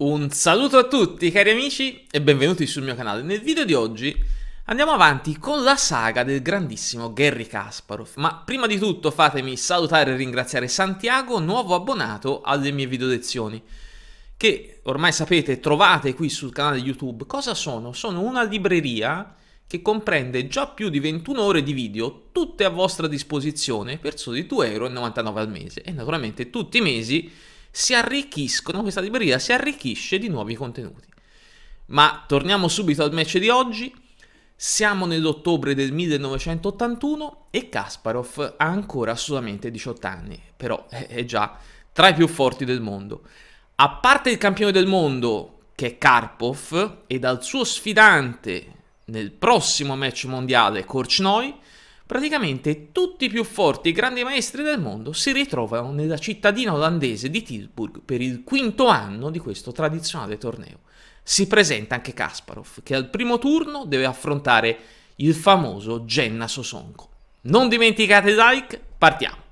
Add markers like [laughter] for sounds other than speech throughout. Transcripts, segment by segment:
Un saluto a tutti cari amici e benvenuti sul mio canale. Nel video di oggi andiamo avanti con la saga del grandissimo Gary Kasparov. Ma prima di tutto fatemi salutare e ringraziare Santiago, nuovo abbonato alle mie video lezioni, che ormai sapete trovate qui sul canale YouTube. Cosa sono? Sono una libreria che comprende già più di 21 ore di video, tutte a vostra disposizione per soli 2,99€ al mese e naturalmente tutti i mesi si arricchiscono, questa libreria si arricchisce di nuovi contenuti. Ma torniamo subito al match di oggi. Siamo nell'ottobre del 1981 e Kasparov ha ancora solamente 18 anni, però è già tra i più forti del mondo. A parte il campione del mondo che è Karpov e dal suo sfidante nel prossimo match mondiale Korchnoi, Praticamente tutti i più forti e grandi maestri del mondo si ritrovano nella cittadina olandese di Tilburg per il quinto anno di questo tradizionale torneo. Si presenta anche Kasparov, che al primo turno deve affrontare il famoso Jenna Sosonko. Non dimenticate il like, partiamo.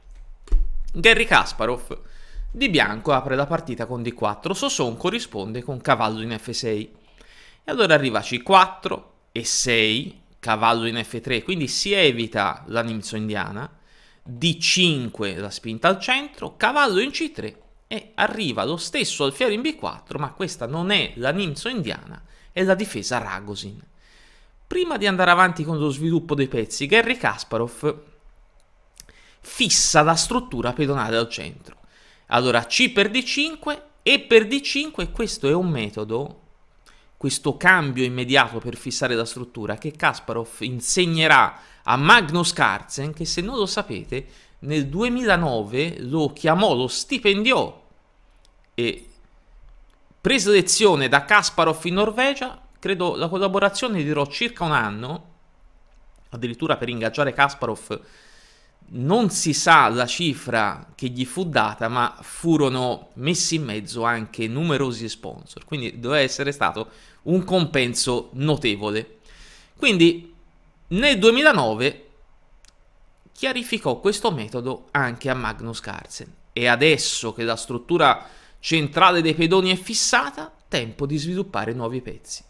Gary Kasparov di bianco apre la partita con D4, Sosonko risponde con cavallo in F6. E allora arriva C4 e 6 cavallo in F3, quindi si evita la l'animazione indiana, D5 la spinta al centro, cavallo in C3 e arriva lo stesso alfiere in B4, ma questa non è la nimzo indiana, è la difesa Ragosin. Prima di andare avanti con lo sviluppo dei pezzi, Gary Kasparov fissa la struttura pedonale al centro. Allora C per D5 e per D5 questo è un metodo questo cambio immediato per fissare la struttura che Kasparov insegnerà a Magnus Carlsen che se non lo sapete nel 2009 lo chiamò, lo stipendiò e prese lezione da Kasparov in Norvegia, credo la collaborazione durò circa un anno, addirittura per ingaggiare Kasparov non si sa la cifra che gli fu data, ma furono messi in mezzo anche numerosi sponsor, quindi doveva essere stato un compenso notevole. Quindi nel 2009 chiarificò questo metodo anche a Magnus Carlsen e adesso che la struttura centrale dei pedoni è fissata, tempo di sviluppare nuovi pezzi.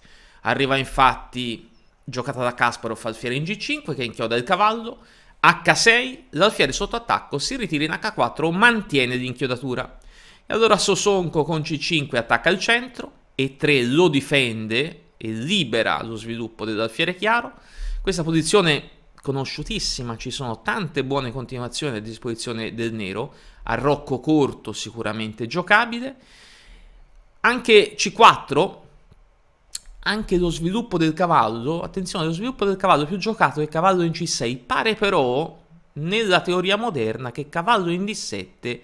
Arriva infatti giocata da Kasparov al Fiera in G5 che inchioda il cavallo, H6, l'alfiere sotto attacco si ritira in H4, mantiene l'inchiodatura. E allora Sosonco con C5 attacca il centro, E3 lo difende e libera lo sviluppo dell'alfiere chiaro. Questa posizione conosciutissima, ci sono tante buone continuazioni a disposizione del nero, a rocco corto sicuramente giocabile. Anche C4 anche lo sviluppo del cavallo, attenzione, lo sviluppo del cavallo più giocato è cavallo in C6, pare però nella teoria moderna che cavallo in D7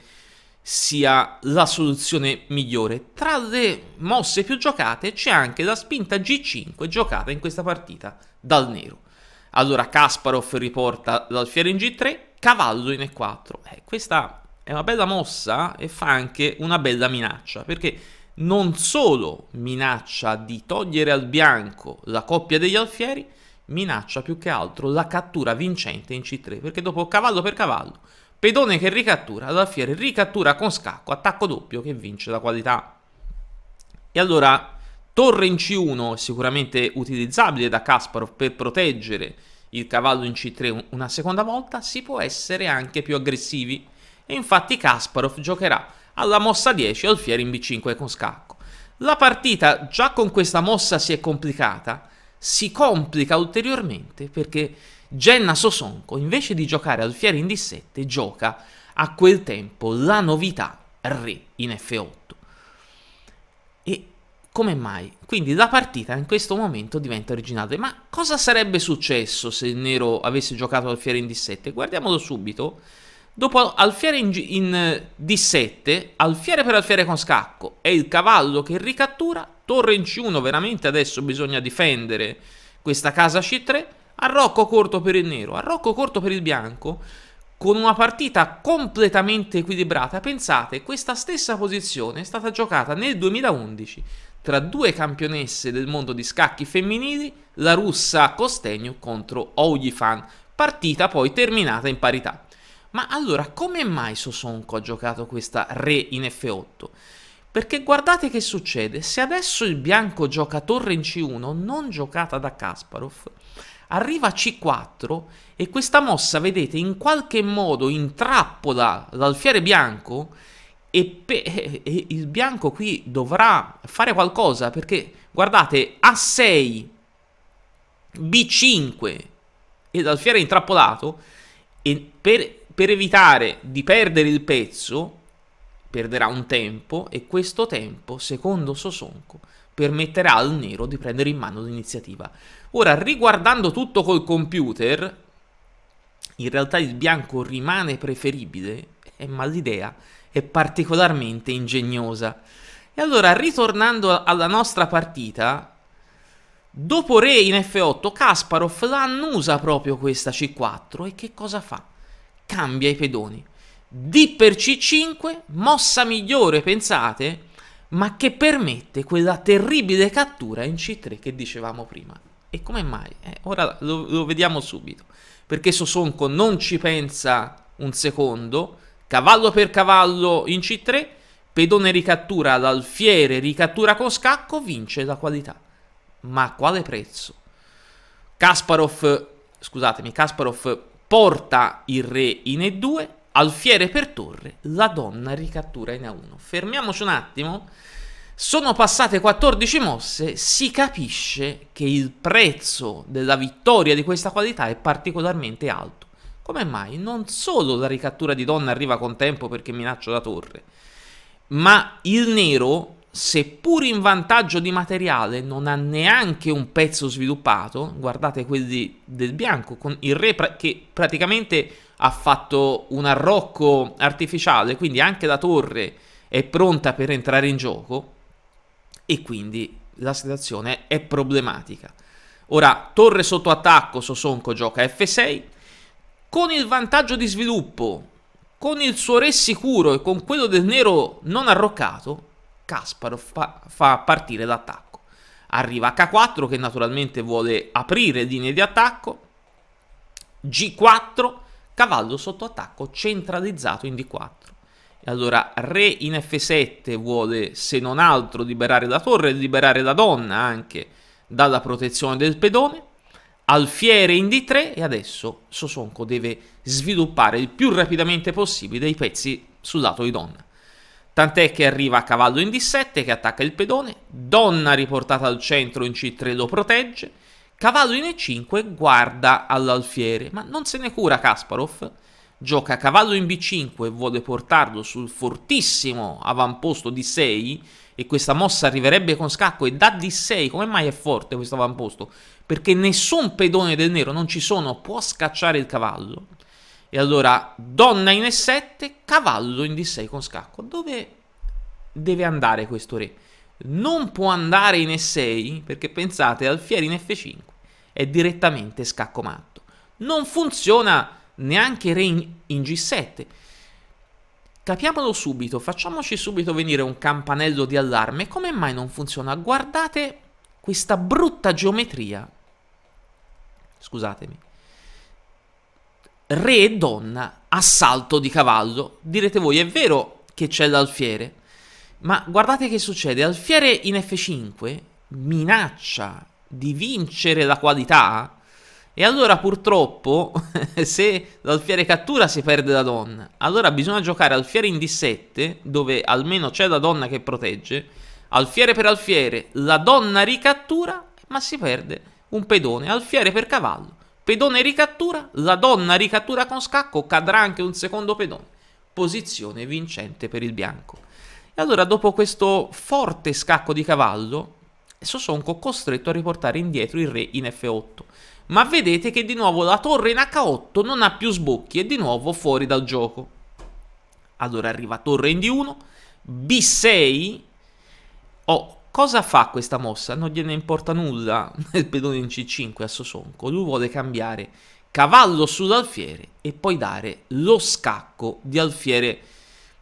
sia la soluzione migliore. Tra le mosse più giocate c'è anche la spinta G5 giocata in questa partita dal nero. Allora Kasparov riporta l'alfiere in G3, cavallo in E4. Eh, questa è una bella mossa e fa anche una bella minaccia perché non solo minaccia di togliere al bianco la coppia degli alfieri, minaccia più che altro la cattura vincente in C3, perché dopo cavallo per cavallo, pedone che ricattura, l'alfiere ricattura con scacco, attacco doppio che vince la qualità. E allora torre in C1 sicuramente utilizzabile da Kasparov per proteggere il cavallo in C3 una seconda volta, si può essere anche più aggressivi. E infatti Kasparov giocherà alla mossa 10 alfiere in b5 con scacco. La partita già con questa mossa si è complicata, si complica ulteriormente perché Genna Sosonco invece di giocare alfiere in d7 gioca a quel tempo la novità re in f8. E come mai? Quindi la partita in questo momento diventa originale. Ma cosa sarebbe successo se il nero avesse giocato alfiere in d7? Guardiamolo subito Dopo alfiere in, in eh, D7, alfiere per alfiere con scacco, è il cavallo che ricattura, torre in C1, veramente adesso bisogna difendere questa casa C3, arrocco corto per il nero, arrocco corto per il bianco, con una partita completamente equilibrata. Pensate, questa stessa posizione è stata giocata nel 2011 tra due campionesse del mondo di scacchi femminili, la russa Costegno contro Oulifan, partita poi terminata in parità. Ma allora, come mai Sosonko ha giocato questa re in F8? Perché guardate che succede, se adesso il bianco gioca torre in C1, non giocata da Kasparov, arriva a C4 e questa mossa, vedete, in qualche modo intrappola l'alfiere bianco e, e, il bianco qui dovrà fare qualcosa perché, guardate, A6, B5 e l'alfiere intrappolato e per per evitare di perdere il pezzo, perderà un tempo e questo tempo, secondo Sosonco, permetterà al nero di prendere in mano l'iniziativa. Ora, riguardando tutto col computer, in realtà il bianco rimane preferibile, ma l'idea è particolarmente ingegnosa. E allora, ritornando alla nostra partita, dopo re in F8, Kasparov la annusa proprio questa C4 e che cosa fa? cambia i pedoni. D per C5, mossa migliore, pensate, ma che permette quella terribile cattura in C3 che dicevamo prima. E come mai? Eh, ora lo, lo, vediamo subito. Perché Sosonco non ci pensa un secondo, cavallo per cavallo in C3, pedone ricattura, l'alfiere ricattura con scacco, vince la qualità. Ma a quale prezzo? Kasparov, scusatemi, Kasparov porta il re in E2, alfiere per torre, la donna ricattura in A1. Fermiamoci un attimo. Sono passate 14 mosse, si capisce che il prezzo della vittoria di questa qualità è particolarmente alto. Come mai? Non solo la ricattura di donna arriva con tempo perché minaccio la torre, ma il nero seppur in vantaggio di materiale, non ha neanche un pezzo sviluppato. Guardate quelli del bianco, con il re pra che praticamente ha fatto un arrocco artificiale, quindi anche la torre è pronta per entrare in gioco e quindi la situazione è problematica. Ora, torre sotto attacco, Sosonco gioca F6, con il vantaggio di sviluppo, con il suo re sicuro e con quello del nero non arroccato, Kasparov fa, fa partire l'attacco. Arriva H4 che naturalmente vuole aprire linee di attacco. G4, cavallo sotto attacco centralizzato in D4. E allora re in F7 vuole se non altro liberare la torre, liberare la donna anche dalla protezione del pedone. Alfiere in D3 e adesso Sosonko deve sviluppare il più rapidamente possibile i pezzi sul lato di donna. Tant'è che arriva a cavallo in D7 che attacca il pedone, donna riportata al centro in C3 lo protegge, cavallo in E5 guarda all'alfiere, ma non se ne cura Kasparov, gioca cavallo in B5 e vuole portarlo sul fortissimo avamposto D6 e questa mossa arriverebbe con scacco e da D6, come mai è forte questo avamposto? Perché nessun pedone del nero, non ci sono, può scacciare il cavallo. E allora donna in E7, cavallo in D6 con scacco. Dove deve andare questo re? Non può andare in E6 perché pensate alfiere in F5 è direttamente scacco matto. Non funziona neanche re in, in G7. Capiamolo subito, facciamoci subito venire un campanello di allarme. Come mai non funziona? Guardate questa brutta geometria. Scusatemi. Re e donna, assalto di cavallo. Direte voi, è vero che c'è l'alfiere, ma guardate che succede. Alfiere in F5 minaccia di vincere la qualità e allora purtroppo [laughs] se l'alfiere cattura si perde la donna. Allora bisogna giocare alfiere in D7 dove almeno c'è la donna che protegge. Alfiere per alfiere, la donna ricattura ma si perde un pedone. Alfiere per cavallo Pedone ricattura, la donna ricattura con scacco, cadrà anche un secondo pedone. Posizione vincente per il bianco. E allora dopo questo forte scacco di cavallo, Sosonco costretto a riportare indietro il re in F8. Ma vedete che di nuovo la torre in H8 non ha più sbocchi e di nuovo fuori dal gioco. Allora arriva torre in D1, B6, ho Cosa fa questa mossa? Non gliene importa nulla nel [laughs] pedone in C5 a Sosonco, lui vuole cambiare cavallo sull'alfiere e poi dare lo scacco di alfiere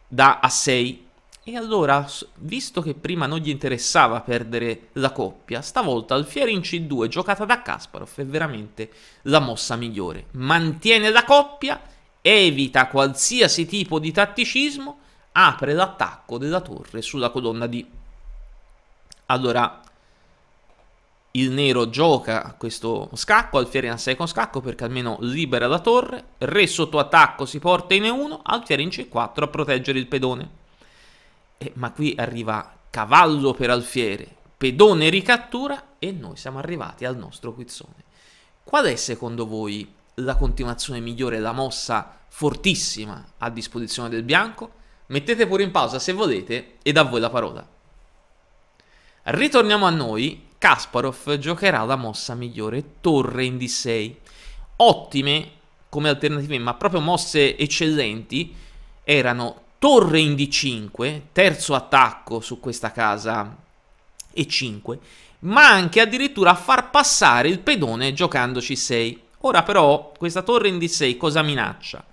da A6. E allora, visto che prima non gli interessava perdere la coppia, stavolta alfiere in C2 giocata da Kasparov è veramente la mossa migliore. Mantiene la coppia, evita qualsiasi tipo di tatticismo, apre l'attacco della torre sulla colonna di allora, il nero gioca questo scacco, Alfieri 6 con scacco perché almeno libera la torre, re sotto attacco si porta in E1, Alfieri in C4 a proteggere il pedone. Eh, ma qui arriva cavallo per Alfieri, pedone ricattura e noi siamo arrivati al nostro quizzone. Qual è secondo voi la continuazione migliore, la mossa fortissima a disposizione del bianco? Mettete pure in pausa se volete e da voi la parola. Ritorniamo a noi, Kasparov giocherà la mossa migliore, torre in D6. Ottime come alternative, ma proprio mosse eccellenti, erano torre in D5, terzo attacco su questa casa E5, ma anche addirittura far passare il pedone giocandoci 6. Ora però questa torre in D6 cosa minaccia?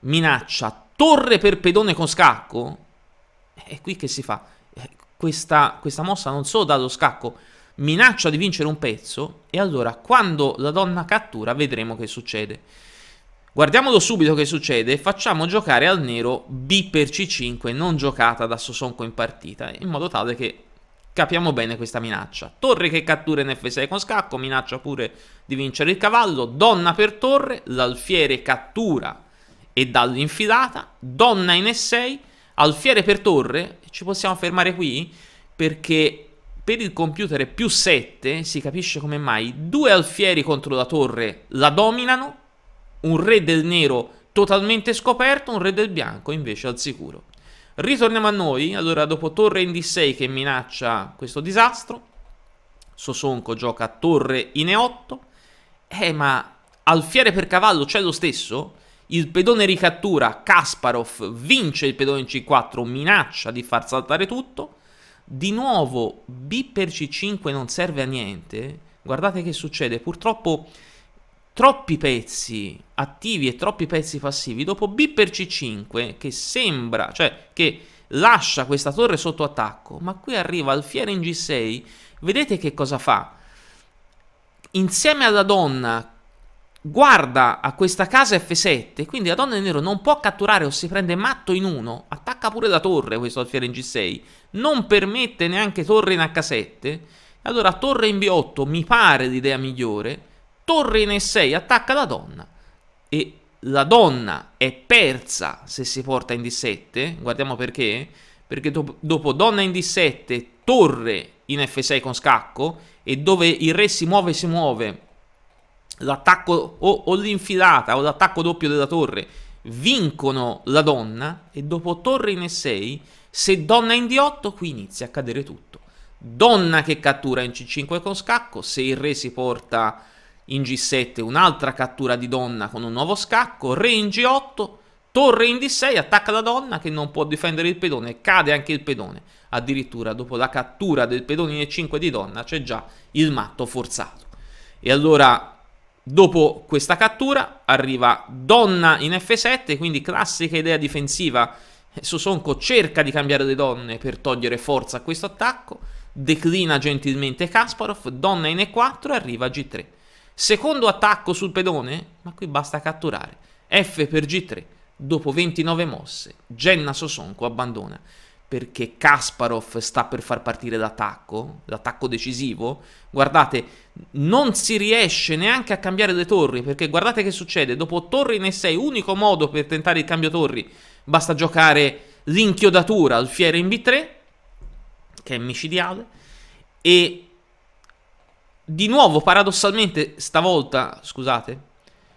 Minaccia torre per pedone con scacco? È qui che si fa questa, questa mossa non solo dallo scacco minaccia di vincere un pezzo e allora quando la donna cattura vedremo che succede. Guardiamolo subito che succede e facciamo giocare al nero B per C5 non giocata da Sosonco in partita in modo tale che capiamo bene questa minaccia. Torre che cattura in F6 con scacco, minaccia pure di vincere il cavallo, donna per torre, l'alfiere cattura e dall'infilata, donna in E6 Alfiere per torre, ci possiamo fermare qui perché per il computer è più 7, si capisce come mai, due alfieri contro la torre la dominano, un re del nero totalmente scoperto, un re del bianco invece al sicuro. Ritorniamo a noi, allora dopo torre in D6 che minaccia questo disastro, Sosonco gioca torre in E8, eh ma alfiere per cavallo c'è lo stesso? il pedone ricattura, Kasparov vince il pedone C4, minaccia di far saltare tutto, di nuovo B per C5 non serve a niente, guardate che succede, purtroppo troppi pezzi attivi e troppi pezzi passivi, dopo B per C5 che sembra, cioè che lascia questa torre sotto attacco, ma qui arriva alfiere in G6, vedete che cosa fa? Insieme alla donna guarda a questa casa F7, quindi la donna in nero non può catturare o si prende matto in uno, attacca pure la torre questo alfiere in G6, non permette neanche torre in H7, allora torre in B8 mi pare l'idea migliore, torre in E6 attacca la donna e la donna è persa se si porta in D7, guardiamo perché, perché do dopo donna in D7, torre in F6 con scacco e dove il re si muove si muove l'attacco o, o l'infilata o l'attacco doppio della torre vincono la donna e dopo torre in E6, se donna in D8 qui inizia a cadere tutto. Donna che cattura in C5 con scacco, se il re si porta in G7 un'altra cattura di donna con un nuovo scacco, re in G8, torre in D6, attacca la donna che non può difendere il pedone, cade anche il pedone. Addirittura dopo la cattura del pedone in E5 di donna c'è già il matto forzato. E allora Dopo questa cattura arriva donna in F7, quindi classica idea difensiva. Sosonko cerca di cambiare le donne per togliere forza a questo attacco, declina gentilmente Kasparov, donna in E4 e arriva G3. Secondo attacco sul pedone, ma qui basta catturare. F per G3, dopo 29 mosse, Genna Sosonko abbandona perché Kasparov sta per far partire l'attacco, l'attacco decisivo, guardate, non si riesce neanche a cambiare le torri, perché guardate che succede, dopo torri in E6, unico modo per tentare il cambio torri, basta giocare l'inchiodatura al alfiere in B3, che è micidiale, e di nuovo, paradossalmente, stavolta, scusate,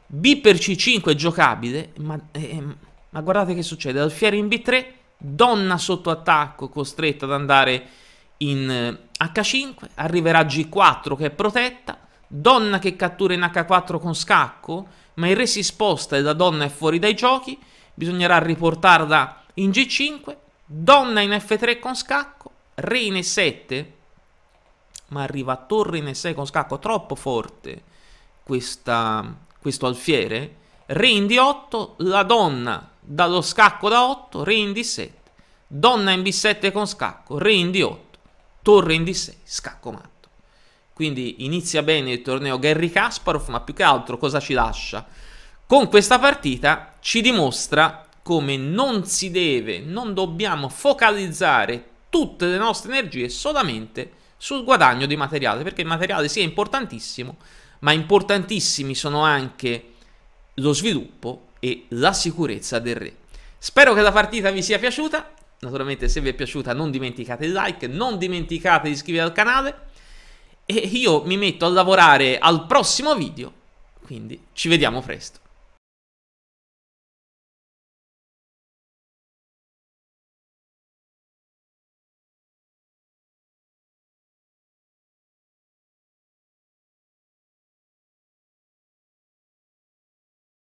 B per C5 è giocabile, ma, eh, ma guardate che succede, al alfiere in B3, donna sotto attacco costretta ad andare in H5, eh, arriverà G4 che è protetta, donna che cattura in H4 con scacco, ma il re si sposta e la donna è fuori dai giochi, bisognerà riportarla in G5, donna in F3 con scacco, re in E7, ma arriva a torre in E6 con scacco, troppo forte questa, questo alfiere, re in D8, la donna dallo scacco da 8, re in D7, donna in B7 con scacco, re in D8, torre in D6, scacco matto. Quindi inizia bene il torneo Gary Kasparov, ma più che altro cosa ci lascia? Con questa partita ci dimostra come non si deve, non dobbiamo focalizzare tutte le nostre energie solamente sul guadagno di materiale, perché il materiale sia sì, importantissimo, ma importantissimi sono anche lo sviluppo e la sicurezza del re. Spero che la partita vi sia piaciuta, naturalmente se vi è piaciuta non dimenticate il like, non dimenticate di iscrivervi al canale e io mi metto a lavorare al prossimo video, quindi ci vediamo presto.